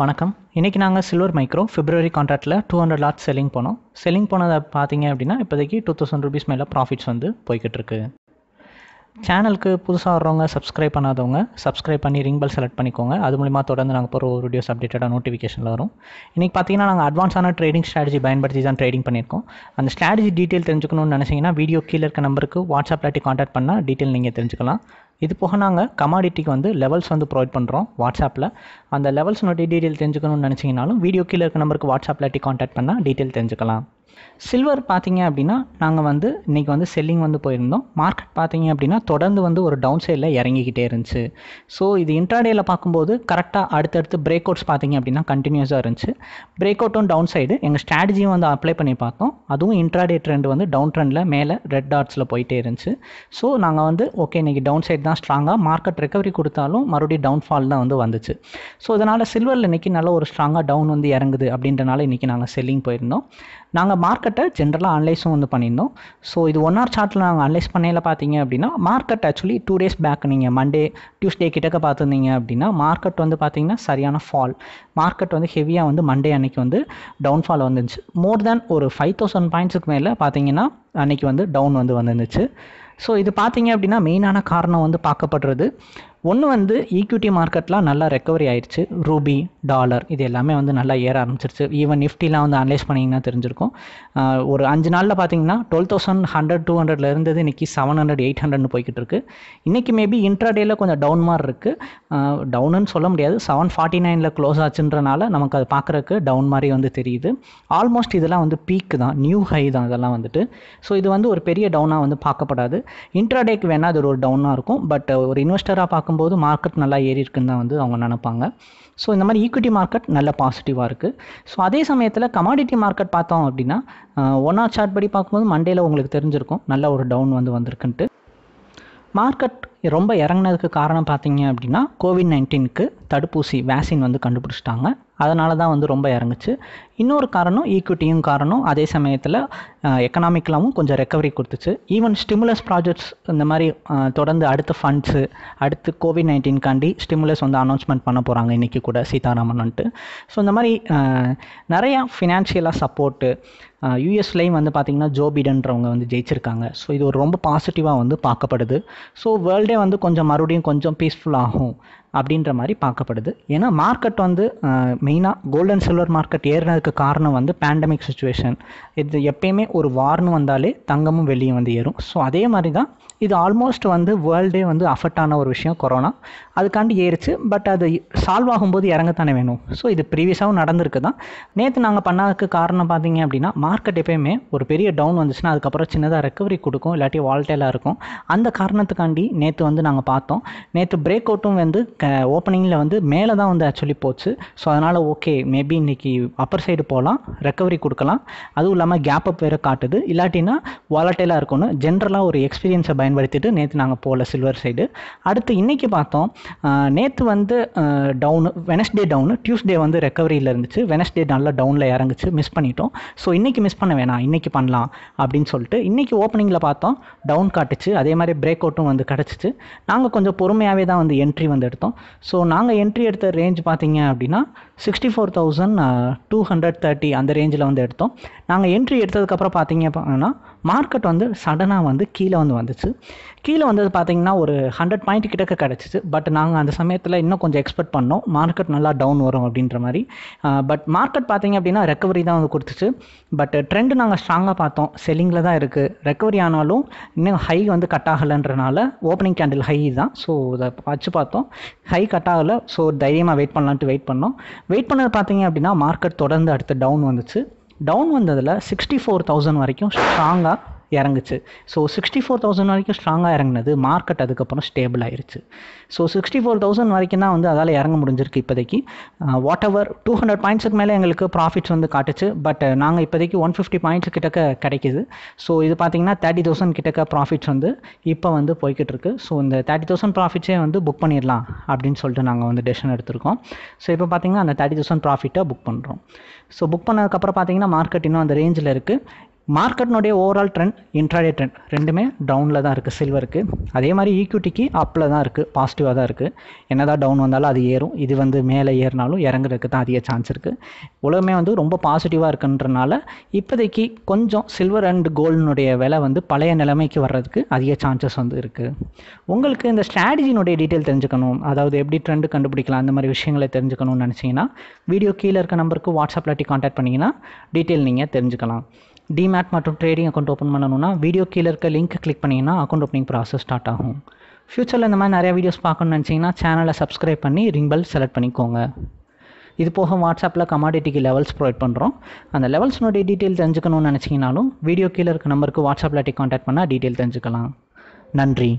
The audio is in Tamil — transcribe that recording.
வணக்கம் இன்றைக்கி நாங்கள் சில்வர் மைக்ரோ ஃபிப்ரவரி கான்ட்ராக்டில் டூ ஹண்ட்ரட் லாட் செல்லிங் போனோம் செல்லிங் போனதை பார்த்தீங்க அப்படின்னா இப்போதைக்கு டூ தௌசண்ட் ருபீஸ் மேலே ப்ராஃபிட்ஸ் வந்து போய்கிட்டு இருக்குது சேனலுக்கு புதுசாக வர்றவங்க சப்ஸ்கிரைப் பண்ணாதவங்க சப்ஸ்கிரைப் பண்ணி ரிங் பெல் செலக்ட் பண்ணிக்கோங்க அது மூலிமா தொடர்ந்து நாங்கள் போகிற ஒரு வீடியோஸ் அப்டேட்டடாக நோட்டிஃபிகேஷனில் வரும் இன்றைக்கி பார்த்தீங்கன்னா நாங்கள் அட்வான்ஸான ட்ரேடிங் ஸ்ட்ராட்டஜி பயன்படுத்தி தான் ட்ரேடிங் பண்ணியிருக்கோம் அந்த ஸ்ட்ராட்டஜி டீட்டெயில் தெரிஞ்சுக்கணும்னு நினச்சிங்கன்னா வீடியோ கீழே இருக்க நம்பருக்கு வாட்ஸ்அப்பில் காண்டாக்ட் பண்ணால் டீட்டெயில் நீங்கள் தெரிஞ்சுக்கலாம் இது போக நாங்கள் கமாடிட்டிக்கு வந்து லெவல்ஸ் வந்து ப்ரொவைட் பண்ணுறோம் வாட்ஸ்அப்பில் அந்த லெவல்ஸ் நோட்டி டீட்டெயில் தெரிஞ்சுக்கணும்னு நினச்சிங்கனாலும் வீடியோ கீழே இருக்க நம்பருக்கு வாட்ஸ்அப்பில் காண்டாக்ட் பண்ணால் டீட்டெயில் தெரிஞ்சுக்கலாம் சில்வர் பார்த்தீங்க அப்படின்னா நாங்கள் வந்து இன்றைக்கி வந்து செல்லிங் வந்து போயிருந்தோம் மார்க்கெட் பார்த்தீங்க அப்படின்னா தொடர்ந்து வந்து ஒரு டவுன் சைடில் இறங்கிக்கிட்டே இருந்துச்சு ஸோ இது இன்ட்ராடேயில் பார்க்கும்போது கரெக்டாக அடுத்தடுத்து பிரேக் அவுட்ஸ் பார்த்தீங்க அப்படின்னா கண்டினியூஸாக இருந்துச்சு பிரேக் அவுட்டும் டவுன் சைடு எங்கள் ஸ்ட்ராட்டஜியும் வந்து அப்ளை பண்ணி பார்த்தோம் அதுவும் இன்ட்ராடே ட்ரெண்ட் வந்து டவுன் ட்ரெண்டில் மேலே ரெட் டாட்ஸில் போயிட்டே இருந்துச்சு ஸோ நாங்கள் வந்து ஓகே இன்றைக்கி டவுன் சைடு தான் ஸ்ட்ராங்காக மார்க்கெட் ரெக்கவரி கொடுத்தாலும் மறுபடியும் டவுன்ஃபால் தான் வந்து வந்துச்சு ஸோ இதனால் சில்வரில் இன்றைக்கி நல்ல ஒரு ஸ்ட்ராங்காக டவுன் வந்து இறங்குது அப்படின்றனால இன்றைக்கி நாங்கள் செல்லிங் போயிருந்தோம் நாங்கள் மார்க்கெட்டை ஜென்ரலாக அனலைஸும் வந்து பண்ணியிருந்தோம் ஸோ இது ஒன் ஆர் சார்ட்டில் நாங்கள் அனலைஸ் பண்ணையில் பார்த்தீங்க அப்படின்னா market actually two days back நீங்கள் மண்டே டியூஸ்டே கிட்டக்க பார்த்துருந்தீங்க அப்படின்னா மார்க்கெட் வந்து பார்த்தீங்கன்னா சரியான ஃபால் மார்க்கெட் வந்து ஹெவியாக வந்து மண்டே அன்னைக்கு வந்து டவுன்ஃபால் வந்துருந்துச்சு மோர் தேன் ஒரு ஃபைவ் தௌசண்ட் பாயிண்ட்ஸுக்கு மேலே பார்த்தீங்கன்னா அன்றைக்கி வந்து டவுன் வந்து வந்துருந்துச்சு ஸோ இது பார்த்தீங்க அப்படின்னா மெயினான காரணம் வந்து பார்க்கப்படுறது ஒன்று வந்து ஈக்விட்டி மார்க்கெட்லாம் நல்லா ரெக்கவரி ஆயிடுச்சு ரூபி டாலர் இது எல்லாமே வந்து நல்லா ஏற ஆரம்பிச்சிருச்சு ஈவன் நிஃப்டிலாம் வந்து அனலைஸ் பண்ணிங்கன்னா தெரிஞ்சிருக்கும் ஒரு அஞ்சு நாளில் பார்த்தீங்கன்னா டுவெல் தௌசண்ட் ஹண்ட்ரட் டூ ஹண்ட்ரட்ல இருந்தது இன்றைக்கி செவன் ஹண்ட்ரட் எயிட் ஹண்ட்ரட்னு போய்கிட்டு இருக்கு இன்றைக்கி மேபி இன்ட்ராடேயில் கொஞ்சம் டவுன் மாதிரி இருக்குது டவுனுன்னு சொல்ல முடியாது செவன் ஃபார்ட்டி நைனில் க்ளோஸ் ஆச்சுன்றனால நமக்கு அது பார்க்குறக்கு டவுன் மாதிரி வந்து தெரியுது ஆல்மோஸ்ட் இதெல்லாம் வந்து பீக்கு தான் நியூ ஹை தான் இதெல்லாம் வந்துட்டு ஸோ இது வந்து ஒரு பெரிய டவுனாக வந்து பார்க்கப்படாது இன்ட்ராடேக்கு வேணால் அது ஒரு டவுனாக இருக்கும் பட் ஒரு இன்வெஸ்டராக பார்க்க பார்க்கும்போது மார்க்கெட் நல்லா ஏறி இருக்குன்னு தான் வந்து அவங்க நினைப்பாங்க ஸோ இந்த மாதிரி ஈக்விட்டி மார்க்கெட் நல்ல பாசிட்டிவாக இருக்குது ஸோ அதே சமயத்தில் கமாடிட்டி மார்க்கெட் பார்த்தோம் அப்படின்னா ஒன் ஆர் சார்ட் படி பார்க்கும்போது மண்டேல உங்களுக்கு தெரிஞ்சிருக்கும் நல்ல ஒரு டவுன் வந்து வந்திருக்குன்ட்டு மார்க்கெட் ரொம்ப இறங்கினதுக்கு காரணம் பார்த்தீங்க அப்படின்னா கோவிட் நைன்டீனுக்கு தடுப்பூசி வேக்சின் வந்து கண்டுபிடிச்சிட்டாங்க அதனால தான் வந்து ரொம்ப இறங்குச்சு இன்னொரு காரணம் ஈக்விட்டியும் காரணம் அதே சமயத்தில் எக்கனாமிக்கலாகவும் கொஞ்சம் ரெக்கவரி கொடுத்துச்சு ஈவன் ஸ்டிமுலஸ் ப்ராஜெக்ட்ஸ் இந்த மாதிரி தொடர்ந்து அடுத்த ஃபண்ட்ஸு அடுத்து கோவிட் நைன்டீன்காண்டி ஸ்டிமுலஸ் வந்து அனௌன்ஸ்மெண்ட் பண்ண போகிறாங்க இன்றைக்கி கூட சீதாராமன்ட்டு ஸோ இந்த மாதிரி நிறையா ஃபினான்ஷியலாக சப்போர்ட்டு யூஎஸ்லேயும் வந்து பார்த்திங்கன்னா ஜோ பிடன்றவங்க வந்து ஜெயிச்சிருக்காங்க ஸோ இது ஒரு ரொம்ப பாசிட்டிவாக வந்து பார்க்கப்படுது ஸோ வேர்ல்டே வந்து கொஞ்சம் மறுபடியும் கொஞ்சம் பீஸ்ஃபுல்லாகும் அப்படின்ற மாதிரி பார்க்கப்படுது ஏன்னா மார்க்கெட் வந்து மெயினாக கோல்டு அண்ட் சில்வர் மார்க்கெட் ஏறினதுக்கு அதுக்கு காரணம் வந்து பேண்டமிக் சுச்சுவேஷன் இது எப்பயுமே ஒரு வார்னு வந்தாலே தங்கமும் வெளியும் வந்து ஏறும் ஸோ அதே மாதிரி தான் இது ஆல்மோஸ்ட் வந்து வேர்ல்டே வந்து அஃபெக்ட் ஆன ஒரு விஷயம் கொரோனா அதுக்காண்டி ஏறிச்சு பட் அது சால்வ் ஆகும்போது இறங்கத்தானே வேணும் ஸோ இது ப்ரீவியஸாகவும் நடந்திருக்கு தான் நேற்று நாங்கள் பண்ணதுக்கு காரணம் பார்த்தீங்க அப்படின்னா மார்க்கெட் எப்பயுமே ஒரு பெரிய டவுன் வந்துச்சுன்னா அதுக்கப்புறம் சின்னதாக ரெக்கவரி கொடுக்கும் இல்லாட்டி வால்டேலாக இருக்கும் அந்த காரணத்துக்காண்டி நேற்று வந்து நாங்கள் பார்த்தோம் நேற்று பிரேக் அவுட்டும் வந்து ஓப்பனிங்கில் வந்து மேலே தான் வந்து ஆக்சுவலி போச்சு ஸோ அதனால் ஓகே மேபி இன்றைக்கி அப்பர் சைடு சைடு போகலாம் ரெக்கவரி கொடுக்கலாம் அதுவும் இல்லாமல் கேப் அப் வேறு காட்டுது இல்லாட்டினா வாலட்டைலாக இருக்கணும் ஜென்ரலாக ஒரு எக்ஸ்பீரியன்ஸை பயன்படுத்திட்டு நேற்று நாங்கள் போகல சில்வர் சைடு அடுத்து இன்றைக்கி பார்த்தோம் நேற்று வந்து டவுனு வெனஸ்டே டவுனு டியூஸ்டே வந்து ரெக்கவரியில் இருந்துச்சு வெனஸ்டே நல்லா டவுனில் இறங்குச்சு மிஸ் பண்ணிட்டோம் ஸோ இன்றைக்கி மிஸ் பண்ண வேணாம் இன்றைக்கி பண்ணலாம் அப்படின்னு சொல்லிட்டு இன்றைக்கி ஓப்பனிங்கில் பார்த்தோம் டவுன் காட்டுச்சு அதே மாதிரி பிரேக் அவுட்டும் வந்து கிடச்சிச்சு நாங்கள் கொஞ்சம் பொறுமையாகவே தான் வந்து என்ட்ரி வந்து எடுத்தோம் ஸோ நாங்கள் என்ட்ரி எடுத்த ரேஞ்ச் பார்த்தீங்க அப்படின்னா sixty four thousand two hundred hundred thirty அந்த ரேஞ்சில் வந்து எடுத்தோம் நாங்கள் என்ட்ரி எடுத்ததுக்கப்புறம் பார்த்தீங்க அப்படின்னா மார்க்கெட் வந்து சடனாக வந்து கீழே வந்து வந்துச்சு கீழே வந்தது பார்த்தீங்கன்னா ஒரு ஹண்ட்ரட் பாயிண்ட் கிட்டக்க கிடச்சிச்சு பட் நாங்கள் அந்த சமயத்தில் இன்னும் கொஞ்சம் எக்ஸ்பெக்ட் பண்ணோம் மார்க்கெட் நல்லா டவுன் வரும் அப்படின்ற மாதிரி பட் மார்க்கெட் பார்த்தீங்க அப்படின்னா ரெக்கவரி தான் வந்து கொடுத்துச்சு பட் ட்ரெண்டு நாங்கள் ஸ்ட்ராங்காக பார்த்தோம் செல்லிங்கில் தான் இருக்குது ரெக்கவரி ஆனாலும் இன்னும் ஹை வந்து கட் ஆகலைன்றனால ஓப்பனிங் கேண்டில் ஹை தான் ஸோ இதை வச்சு பார்த்தோம் ஹை கட் ஆகலை ஸோ தைரியமாக வெயிட் பண்ணலான்ட்டு வெயிட் பண்ணோம் வெயிட் பண்ணது பார்த்தீங்க அப்படின்னா மார்க்கெட் தொடர்ந்து அடுத்து டவுன் வந்துச்சு டவுன் வந்ததில் சிக்ஸ்டி ஃபோர் தௌசண்ட் வரைக்கும் ஸ்ட்ராங்காக இறங்குச்சு ஸோ சிக்ஸ்டி ஃபோர் தௌசண்ட் வரைக்கும் ஸ்ட்ராங்காக இறங்கினது மார்க்கெட் அதுக்கப்புறம் ஸ்டேபிள் ஆயிடுச்சு ஸோ சிக்ஸ்டி ஃபோர் தௌசண்ட் வரைக்கும் தான் வந்து அதால் இறங்க முடிஞ்சிருக்கு இப்போதைக்கு வாட் எவர் டூ ஹண்ட்ரட் பாயிண்ட்ஸுக்கு மேலே எங்களுக்கு ப்ராஃபிட்ஸ் வந்து காட்டுச்சு பட் uh, நாங்கள் இப்போதைக்கு ஒன் ஃபிஃப்டி பாயிண்ட்ஸ் கிட்டக்க கிடைக்கிது ஸோ இது பார்த்தீங்கன்னா தேர்ட்டி தௌசண்ட் கிட்டக்க ப்ராஃபிட்ஸ் வந்து இப்போ வந்து போய்கிட்டு இருக்கு ஸோ இந்த தேர்ட்டி தௌசண்ட் ப்ராஃபிட்ஸே வந்து புக் பண்ணிடலாம் அப்படின்னு சொல்லிட்டு நாங்கள் வந்து டெசிஷன் எடுத்திருக்கோம் ஸோ இப்போ பார்த்தீங்கன்னா அந்த தேர்ட்டி தௌசண்ட் ப்ராஃபிட்டை புக் பண்ணுறோம் ஸோ புக் பண்ணதுக்கப்புறம் பார்த்தீங்கன்னா மார்க்கெட் இன்னும் அந்த ரேஞ்சில் இருக்குது மார்க்கெட்னுடைய ஓவரால் ட்ரெண்ட் இன்ட்ராடே ட்ரெண்ட் ரெண்டுமே டவுனில் தான் இருக்குது சில்வருக்கு அதே மாதிரி ஈக்விட்டிக்கு e அப்பில் தான் இருக்குது பாசிட்டிவாக தான் இருக்குது என்ன தான் டவுன் வந்தாலும் அது ஏறும் இது வந்து மேலே ஏறினாலும் இறங்குறதுக்கு தான் அதிக சான்ஸ் இருக்குது உலகமே வந்து ரொம்ப பாசிட்டிவாக இருக்குன்றனால இப்போதைக்கு கொஞ்சம் சில்வர் அண்ட் கோல்டினுடைய விலை வந்து பழைய நிலைமைக்கு வர்றதுக்கு அதிக சான்சஸ் வந்து இருக்குது உங்களுக்கு இந்த ஸ்ட்ராட்டஜினுடைய டீட்டெயில் தெரிஞ்சுக்கணும் அதாவது எப்படி ட்ரெண்டு கண்டுபிடிக்கலாம் அந்த மாதிரி விஷயங்களை தெரிஞ்சுக்கணும்னு நினச்சிங்கன்னா வீடியோ கீழே இருக்க நம்பருக்கு வாட்ஸ்அப்பில் கான்டாக்ட் பண்ணிங்கன்னா டீட்டெயில் நீங்கள் தெரிஞ்சுக்கலாம் டிமேட் மற்றும் ட்ரேடிங் அக்கௌண்ட் ஓப்பன் பண்ணணும்னா வீடியோ கீழே இருக்க லிங்க் கிளிக் பண்ணிங்கன்னா அக்கௌண்ட் ஓப்பனிங் ப்ராசஸ் ஸ்டார்ட் ஆகும் ஃப்யூச்சரில் இந்த மாதிரி நிறையா வீடியோஸ் பார்க்கணும்னு நினச்சிங்கன்னா சேனலை சப்ஸ்கிரைப் பண்ணி ரிங் பெல் செலக்ட் பண்ணிக்கோங்க இது போக வாட்ஸ்அப்பில் கமாடிட்டிக்கு லெவல்ஸ் ப்ரொவைட் பண்ணுறோம் அந்த லெவல்ஸ்னுடைய டீட்டெயில் தெரிஞ்சுக்கணும்னு நினச்சிங்கனாலும் வீடியோ கீழே இருக்க நம்பருக்கு வாட்ஸ்அப்பில் கான்டாக்ட் பண்ணால் டீட்டெயில் தெரிஞ்சுக்கலாம் நன்றி